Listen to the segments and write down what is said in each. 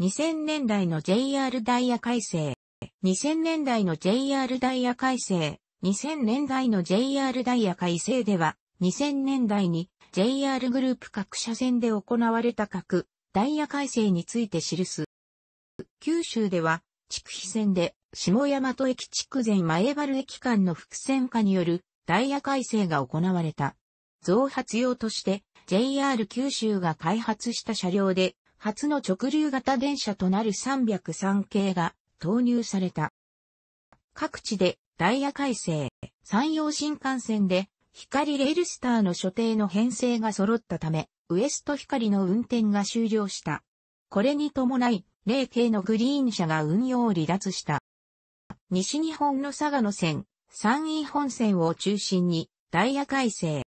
2000年代の JR ダイヤ改正、2000年代の JR ダイヤ改正、2000年代の JR ダイヤ改正では、2000年代に JR グループ各車線で行われた各ダイヤ改正について記す。九州では、筑肥線で下大和駅筑前前原駅間の伏線化によるダイヤ改正が行われた。増発用として JR 九州が開発した車両で初の直流型電車となる303系が投入された。各地でダイヤ改正、山陽新幹線で光レールスターの所定の編成が揃ったため、ウエスト光の運転が終了した。これに伴い、0系のグリーン車が運用を離脱した。西日本の佐賀の線、山陰本線を中心にダイヤ改正。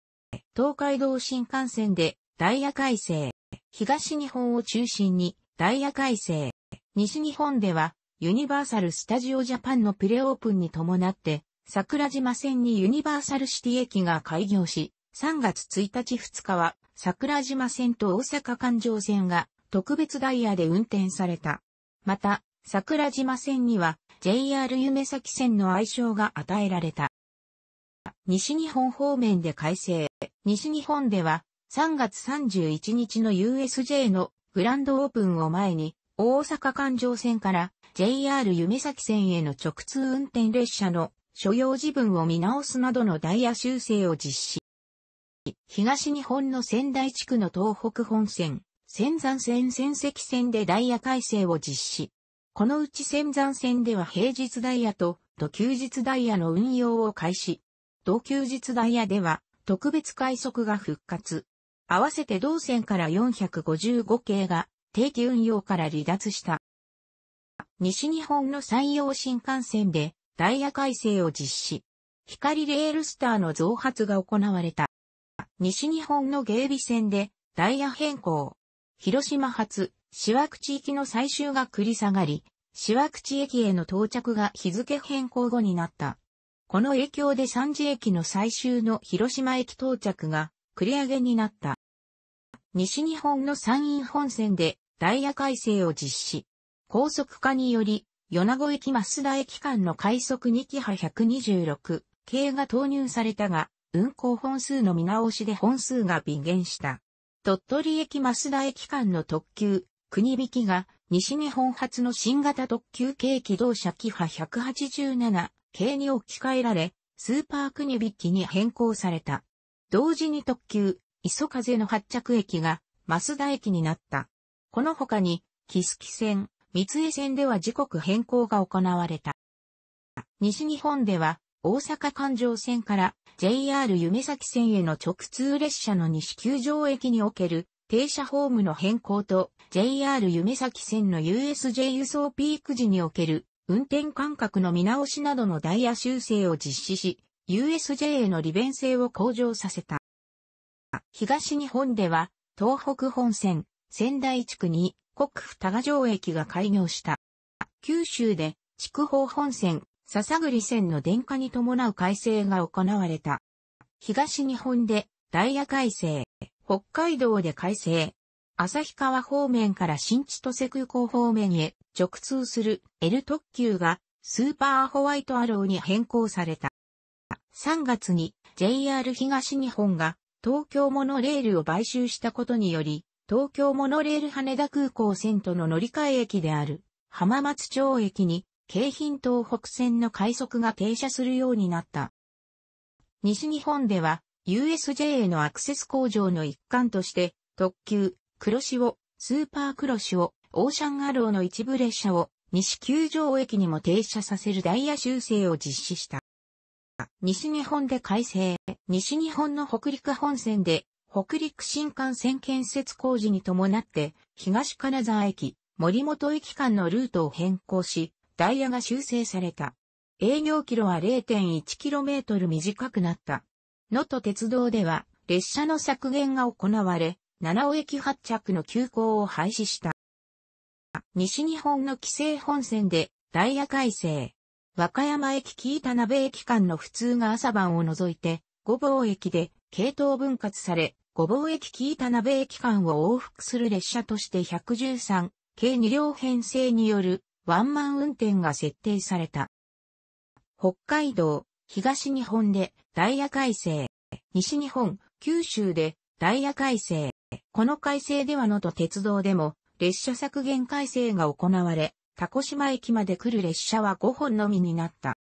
東海道新幹線でダイヤ改正。東日本を中心にダイヤ改正。西日本ではユニバーサル・スタジオ・ジャパンのプレオープンに伴って桜島線にユニバーサルシティ駅が開業し、3月1日2日は桜島線と大阪環状線が特別ダイヤで運転された。また、桜島線には JR 夢崎線の愛称が与えられた。西日本方面で改正。西日本では3月31日の USJ のグランドオープンを前に、大阪環状線から JR 夢崎線への直通運転列車の所要時分を見直すなどのダイヤ修正を実施。東日本の仙台地区の東北本線、仙山線仙石線でダイヤ改正を実施。このうち仙山線では平日ダイヤと土休日ダイヤの運用を開始。土休日ダイヤでは特別快速が復活。合わせて同線から455系が定期運用から離脱した。西日本の山陽新幹線でダイヤ改正を実施。光レールスターの増発が行われた。西日本の芸備線でダイヤ変更。広島発、市枠地域の最終が繰り下がり、市枠地駅への到着が日付変更後になった。この影響で三次駅の最終の広島駅到着が繰り上げになった。西日本の山陰本線でダイヤ改正を実施。高速化により、米子駅増田駅間の快速2機派126系が投入されたが、運行本数の見直しで本数が微減した。鳥取駅増田駅間の特急、国引きが西日本初の新型特急系機動車機派187系に置き換えられ、スーパー国引きに変更された。同時に特急、磯風の発着駅が、増田駅になった。この他に、木月線、三重線では時刻変更が行われた。西日本では、大阪環状線から JR 夢崎線への直通列車の西球場駅における停車ホームの変更と JR 夢崎線の USJ 輸送ピーク時における運転間隔の見直しなどのダイヤ修正を実施し、USJ への利便性を向上させた。東日本では、東北本線、仙台地区に国府多賀城駅が開業した。九州で、筑豊本線、笹栗線の電化に伴う改正が行われた。東日本で、ダイヤ改正、北海道で改正、旭川方面から新千歳空港方面へ直通する L 特急がスーパーホワイトアローに変更された。3月に JR 東日本が東京モノレールを買収したことにより、東京モノレール羽田空港線との乗り換え駅である浜松町駅に京浜東北線の快速が停車するようになった。西日本では USJ へのアクセス工場の一環として特急、黒潮、スーパー黒潮、オーシャンアローの一部列車を西球場駅にも停車させるダイヤ修正を実施した。西日本で改正、西日本の北陸本線で、北陸新幹線建設工事に伴って、東金沢駅、森本駅間のルートを変更し、ダイヤが修正された。営業キロは 0.1km 短くなった。能登鉄道では、列車の削減が行われ、七尾駅発着の急行を廃止した。西日本の規制本線で、ダイヤ改正、和歌山駅北田鍋駅間の普通が朝晩を除いて、五房駅で系統分割され、五房駅北田鍋駅間を往復する列車として113、計2両編成によるワンマン運転が設定された。北海道、東日本でダイヤ改正、西日本、九州でダイヤ改正、この改正ではのと鉄道でも列車削減改正が行われ、田子島駅まで来る列車は5本のみになった。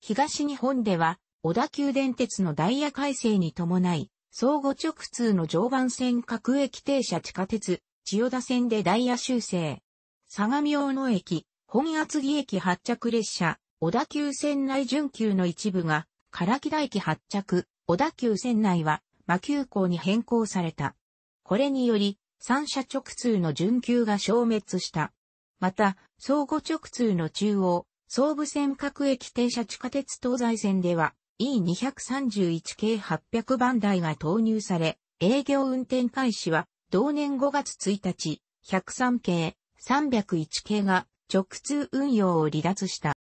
東日本では、小田急電鉄のダイヤ改正に伴い、相互直通の常磐線各駅停車地下鉄、千代田線でダイヤ修正。相模大野駅、本厚木駅発着列車、小田急線内準急の一部が、唐木田駅発着、小田急線内は、魔急行に変更された。これにより、三社直通の準急が消滅した。また、相互直通の中央、総武線各駅停車地下鉄東西線では E231 系800番台が投入され、営業運転開始は同年5月1日、103系、301系が直通運用を離脱した。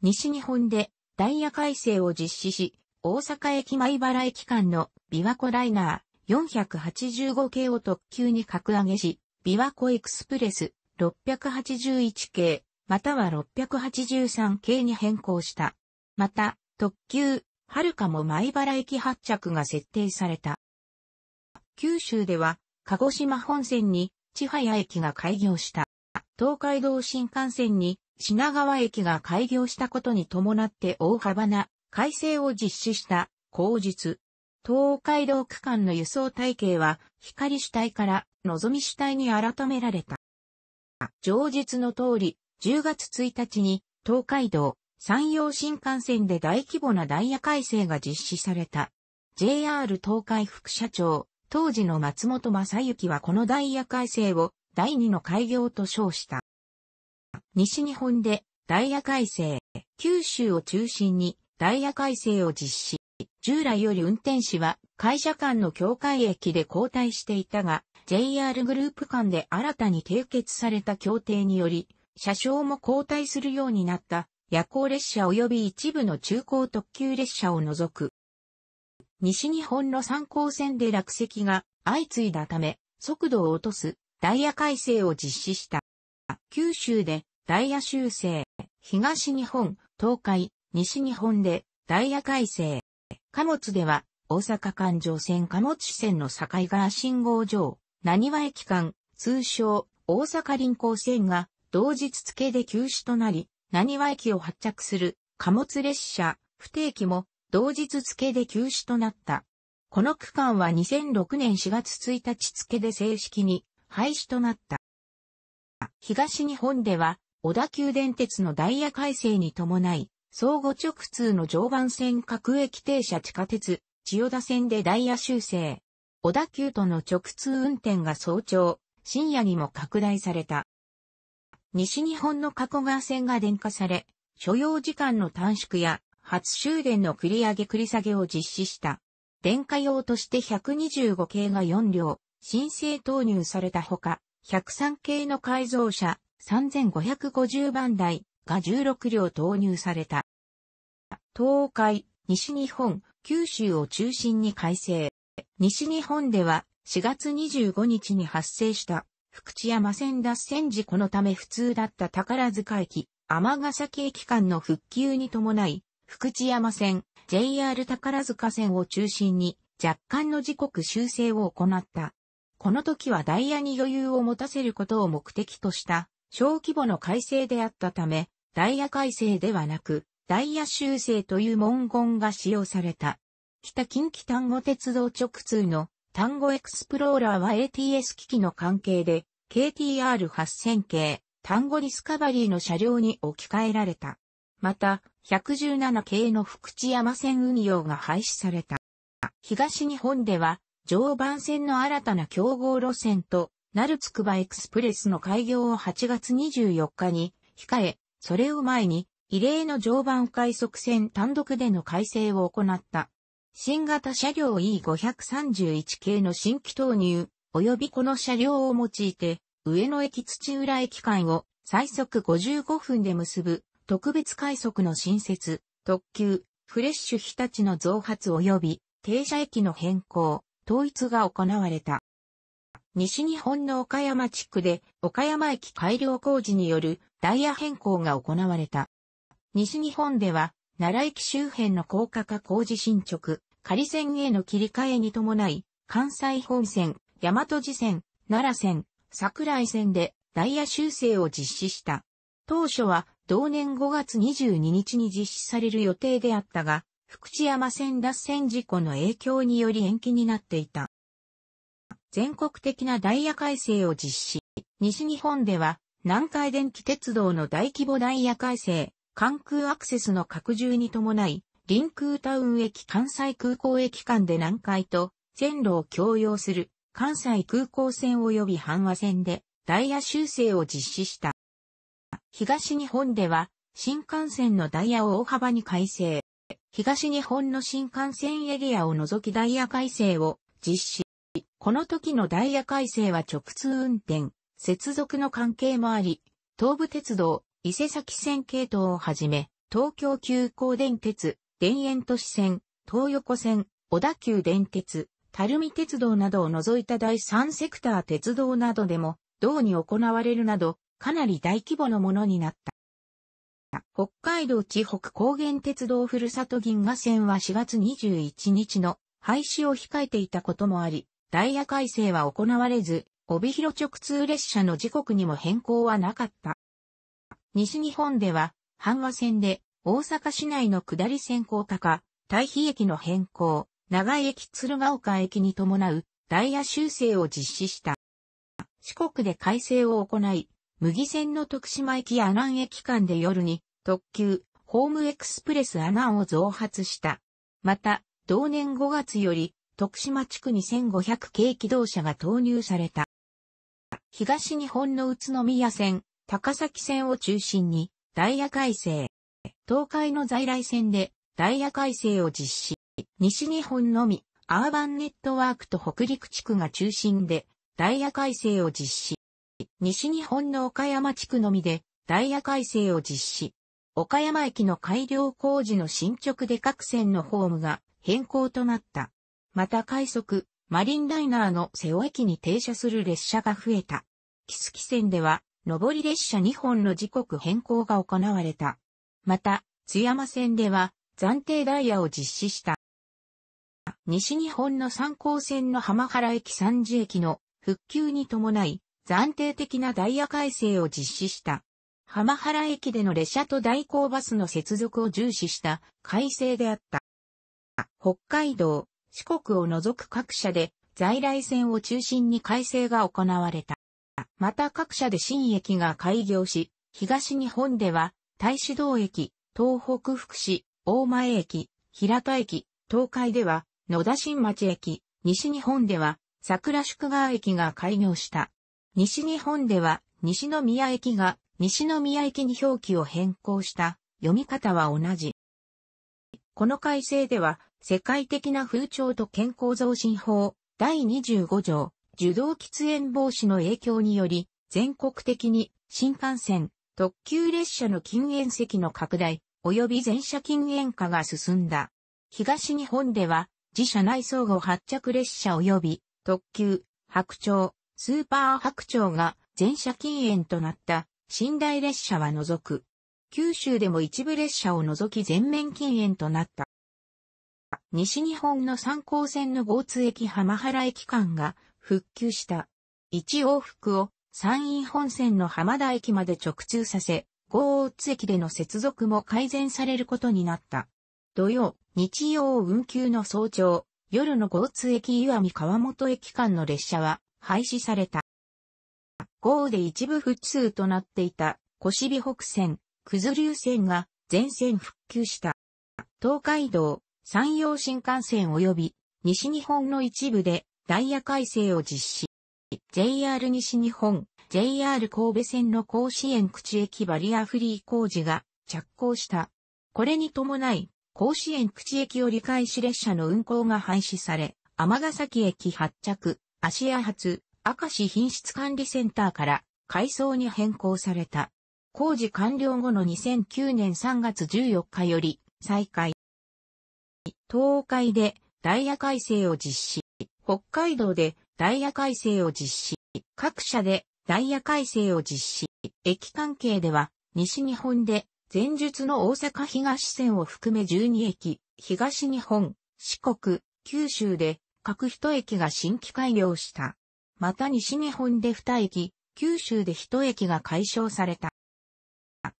西日本でダイヤ改正を実施し、大阪駅前原駅間の琵琶湖ライナー485系を特急に格上げし、琵琶湖エクスプレス681系、または683系に変更した。また、特急、はるかも米原駅発着が設定された。九州では、鹿児島本線に、千早駅が開業した。東海道新幹線に、品川駅が開業したことに伴って大幅な改正を実施した口実。東海道区間の輸送体系は、光主体から望み主体に改められた。上述の通り、10月1日に東海道、山陽新幹線で大規模なダイヤ改正が実施された。JR 東海副社長、当時の松本正幸はこのダイヤ改正を第二の開業と称した。西日本でダイヤ改正、九州を中心にダイヤ改正を実施。従来より運転士は会社間の境界駅で交代していたが、JR グループ間で新たに締結された協定により、車掌も交代するようになった夜行列車及び一部の中高特急列車を除く。西日本の参考線で落石が相次いだため、速度を落とすダイヤ改正を実施した。九州でダイヤ修正、東日本、東海、西日本でダイヤ改正。貨物では大阪環状線貨物線の境川信号場、何和駅間、通称、大阪臨港線が、同日付で休止となり、何和駅を発着する貨物列車、不定期も同日付で休止となった。この区間は2006年4月1日付で正式に廃止となった。東日本では、小田急電鉄のダイヤ改正に伴い、相互直通の常磐線各駅停車地下鉄、千代田線でダイヤ修正。小田急との直通運転が早朝、深夜にも拡大された。西日本の加古川線が電化され、所要時間の短縮や初終電の繰り上げ繰り下げを実施した。電化用として125系が4両、申請投入されたほか、103系の改造車3550番台が16両投入された。東海、西日本、九州を中心に改正。西日本では4月25日に発生した福知山線脱線事故のため不通だった宝塚駅、尼崎駅間の復旧に伴い、福知山線、JR 宝塚線を中心に若干の時刻修正を行った。この時はダイヤに余裕を持たせることを目的とした小規模の改正であったため、ダイヤ改正ではなく、ダイヤ修正という文言が使用された。北近畿単語鉄道直通の単語エクスプローラーは ATS 機器の関係で KTR8000 系単語ディスカバリーの車両に置き換えられた。また、117系の福知山線運用が廃止された。東日本では、常磐線の新たな競合路線と、なるつくばエクスプレスの開業を8月24日に控え、それを前に、異例の常磐快速線単独での改正を行った。新型車両 E531 系の新規投入、及びこの車両を用いて、上野駅土浦駅間を最速55分で結ぶ特別快速の新設、特急、フレッシュ日立の増発及び停車駅の変更、統一が行われた。西日本の岡山地区で岡山駅改良工事によるダイヤ変更が行われた。西日本では奈良駅周辺の高架化工事進捗、仮線への切り替えに伴い、関西本線、大和路線、奈良線、桜井線でダイヤ修正を実施した。当初は同年5月22日に実施される予定であったが、福知山線脱線事故の影響により延期になっていた。全国的なダイヤ改正を実施。西日本では南海電気鉄道の大規模ダイヤ改正、関空アクセスの拡充に伴い、臨空タウン駅関西空港駅間で南海と線路を共用する関西空港線及び阪和線でダイヤ修正を実施した。東日本では新幹線のダイヤを大幅に改正。東日本の新幹線エリアを除きダイヤ改正を実施。この時のダイヤ改正は直通運転、接続の関係もあり、東武鉄道、伊勢崎線系統をはじめ、東京急行電鉄、田園都市線、東横線、小田急電鉄、垂水鉄道などを除いた第三セクター鉄道などでも、同に行われるなど、かなり大規模のものになった。北海道地北高原鉄道ふるさと銀河線は4月21日の廃止を控えていたこともあり、ダイヤ改正は行われず、帯広直通列車の時刻にも変更はなかった。西日本では、阪和線で大阪市内の下り線高高、対比駅の変更、長井駅鶴ヶ丘駅に伴うダイヤ修正を実施した。四国で改正を行い、麦線の徳島駅や阿南駅間で夜に特急ホームエクスプレス阿南を増発した。また、同年5月より徳島地区に1500系機動車が投入された。東日本の宇都宮線、高崎線を中心にダイヤ改正。東海の在来線でダイヤ改正を実施。西日本のみ、アーバンネットワークと北陸地区が中心で、ダイヤ改正を実施。西日本の岡山地区のみで、ダイヤ改正を実施。岡山駅の改良工事の進捗で各線のホームが変更となった。また快速、マリンライナーの瀬尾駅に停車する列車が増えた。木月線では、上り列車2本の時刻変更が行われた。また、津山線では暫定ダイヤを実施した。西日本の三高線の浜原駅三次駅の復旧に伴い暫定的なダイヤ改正を実施した。浜原駅での列車と代行バスの接続を重視した改正であった。北海道、四国を除く各社で在来線を中心に改正が行われた。また各社で新駅が開業し、東日本では大志道駅、東北福祉、大前駅、平田駅、東海では、野田新町駅、西日本では、桜宿川駅が開業した。西日本では、西宮駅が、西宮駅に表記を変更した、読み方は同じ。この改正では、世界的な風潮と健康増進法、第25条、受動喫煙防止の影響により、全国的に新幹線、特急列車の禁煙席の拡大、及び全車禁煙化が進んだ。東日本では、自社内総合発着列車及び、特急、白鳥、スーパー白鳥が全車禁煙となった寝台列車は除く。九州でも一部列車を除き全面禁煙となった。西日本の三高線の豪通駅浜原駅間が復旧した。一往復を山陰本線の浜田駅まで直通させ、豪大津駅での接続も改善されることになった。土曜、日曜運休の早朝、夜の豪津駅岩見川本駅間の列車は廃止された。豪で一部不通となっていた、小尻北線、九頭竜線が全線復旧した。東海道、山陽新幹線及び西日本の一部でダイヤ改正を実施。JR 西日本、JR 神戸線の甲子園口駅バリアフリー工事が着工した。これに伴い、甲子園口駅折り返し列車の運行が廃止され、ヶ崎駅発着、芦屋発、明石品質管理センターから改装に変更された。工事完了後の2009年3月14日より再開。東海でダイヤ改正を実施。北海道でダイヤ改正を実施。各社でダイヤ改正を実施。駅関係では、西日本で、前述の大阪東線を含め12駅、東日本、四国、九州で、各一駅が新規開業した。また西日本で二駅、九州で一駅が解消された。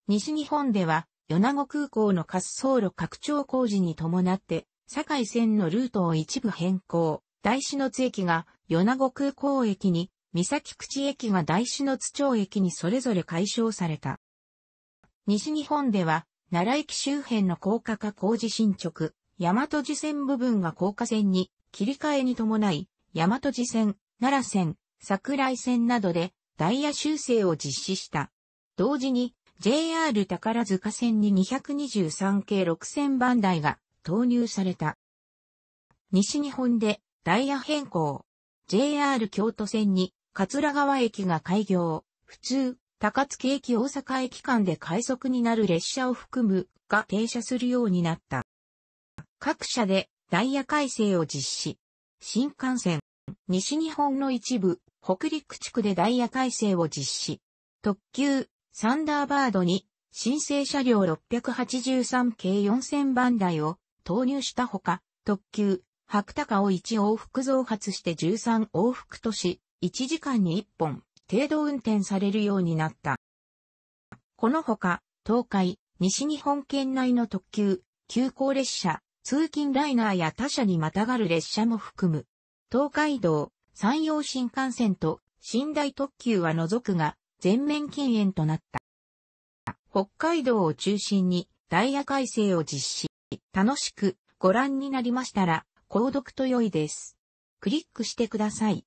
西日本では、米子空港の滑走路拡張工事に伴って、堺線のルートを一部変更、大志の津駅が米子空港駅に、三崎口駅が大志の津町駅にそれぞれ解消された。西日本では、奈良駅周辺の高架化工事進捗、大和路線部分が高架線に切り替えに伴い、大和路線、奈良線、桜井線などでダイヤ修正を実施した。同時に JR 宝塚線に223系6000番台が投入された。西日本でダイヤ変更、JR 京都線に、桂川駅が開業、普通、高槻駅大阪駅間で快速になる列車を含むが停車するようになった。各社でダイヤ改正を実施。新幹線、西日本の一部、北陸地区でダイヤ改正を実施。特急、サンダーバードに、申請車両683系4000番台を投入したほか、特急、白鷹を1往復増発して13往復とし、1時間に1本程度運転されるようになった。このほか、東海、西日本圏内の特急、急行列車、通勤ライナーや他社にまたがる列車も含む。東海道、山陽新幹線と寝台特急は除くが、全面禁煙となった。北海道を中心にダイヤ改正を実施。楽しくご覧になりましたら、購読と良いです。クリックしてください。